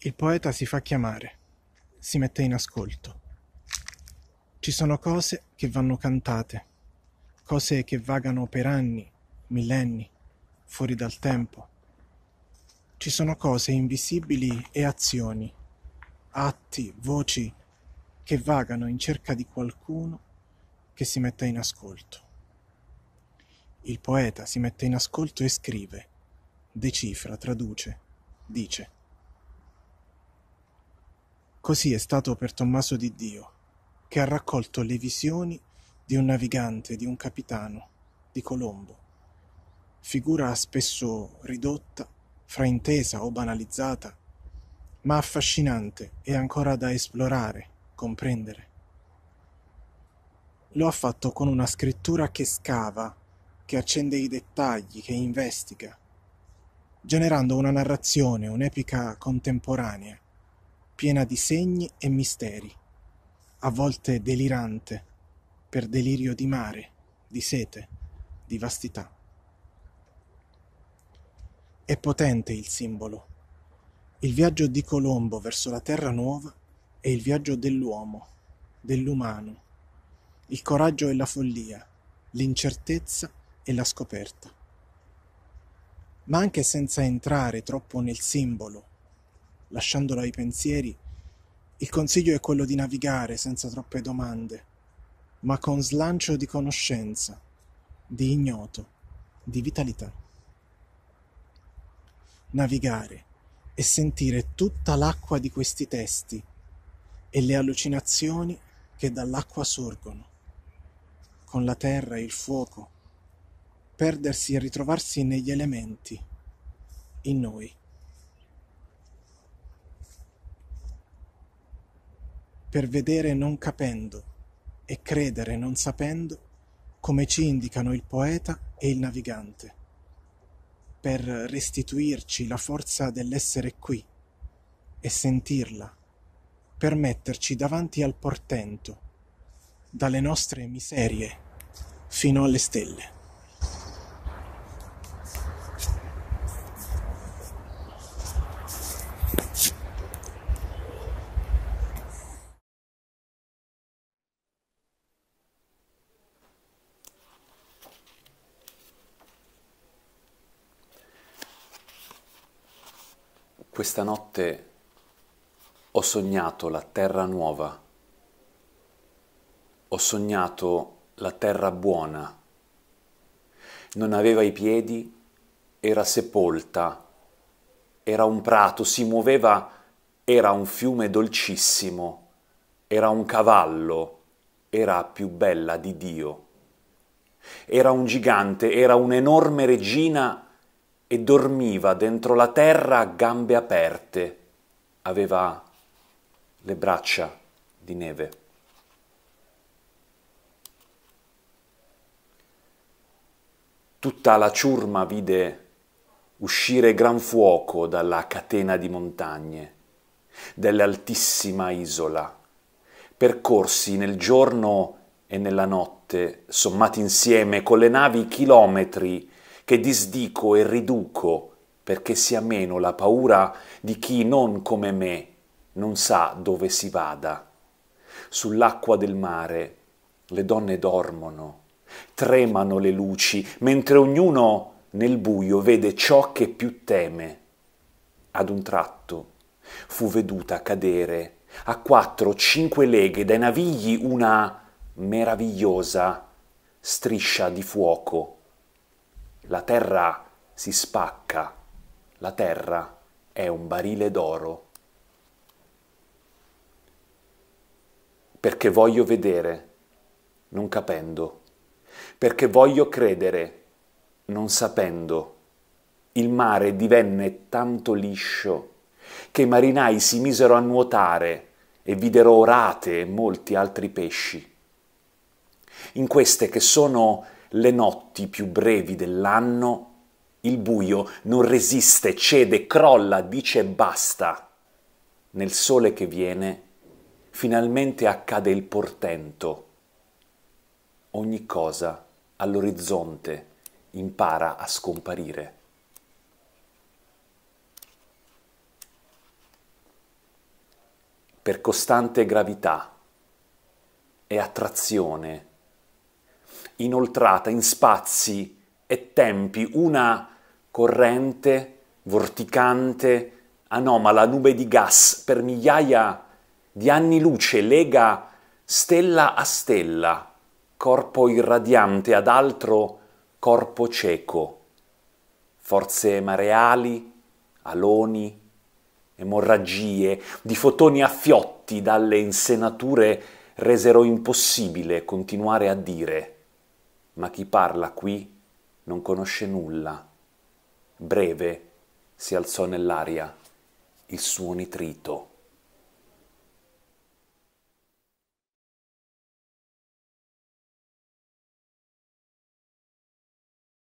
Il poeta si fa chiamare, si mette in ascolto. Ci sono cose che vanno cantate, cose che vagano per anni, millenni, fuori dal tempo. Ci sono cose invisibili e azioni, atti, voci che vagano in cerca di qualcuno che si metta in ascolto. Il poeta si mette in ascolto e scrive, decifra, traduce, dice. Così è stato per Tommaso di Dio, che ha raccolto le visioni di un navigante, di un capitano, di Colombo, figura spesso ridotta, fraintesa o banalizzata, ma affascinante e ancora da esplorare, comprendere. Lo ha fatto con una scrittura che scava, che accende i dettagli, che investiga, generando una narrazione, un'epica contemporanea, piena di segni e misteri, a volte delirante, per delirio di mare, di sete, di vastità. È potente il simbolo. Il viaggio di Colombo verso la terra nuova è il viaggio dell'uomo, dell'umano, il coraggio e la follia, l'incertezza e la scoperta. Ma anche senza entrare troppo nel simbolo lasciandolo ai pensieri, il consiglio è quello di navigare senza troppe domande, ma con slancio di conoscenza, di ignoto, di vitalità. Navigare e sentire tutta l'acqua di questi testi e le allucinazioni che dall'acqua sorgono, con la terra e il fuoco, perdersi e ritrovarsi negli elementi, in noi. per vedere non capendo e credere non sapendo, come ci indicano il poeta e il navigante, per restituirci la forza dell'essere qui e sentirla, per metterci davanti al portento, dalle nostre miserie fino alle stelle. Questa notte ho sognato la terra nuova, ho sognato la terra buona. Non aveva i piedi, era sepolta, era un prato, si muoveva, era un fiume dolcissimo, era un cavallo, era più bella di Dio. Era un gigante, era un'enorme regina e dormiva dentro la terra a gambe aperte. Aveva le braccia di neve. Tutta la ciurma vide uscire gran fuoco dalla catena di montagne dell'altissima isola, percorsi nel giorno e nella notte, sommati insieme con le navi chilometri che disdico e riduco perché sia meno la paura di chi non come me non sa dove si vada. Sull'acqua del mare le donne dormono, tremano le luci, mentre ognuno nel buio vede ciò che più teme. Ad un tratto fu veduta cadere a quattro o cinque leghe dai navigli una meravigliosa striscia di fuoco la terra si spacca, la terra è un barile d'oro. Perché voglio vedere, non capendo, perché voglio credere, non sapendo. Il mare divenne tanto liscio che i marinai si misero a nuotare e videro orate e molti altri pesci. In queste che sono le notti più brevi dell'anno, il buio non resiste, cede, crolla, dice basta. Nel sole che viene, finalmente accade il portento. Ogni cosa all'orizzonte impara a scomparire. Per costante gravità e attrazione inoltrata in spazi e tempi, una corrente vorticante, anomala, nube di gas per migliaia di anni luce lega stella a stella, corpo irradiante ad altro corpo cieco, forze mareali, aloni, emorragie di fotoni affiotti dalle insenature resero impossibile continuare a dire ma chi parla qui non conosce nulla. Breve si alzò nell'aria il suo nitrito.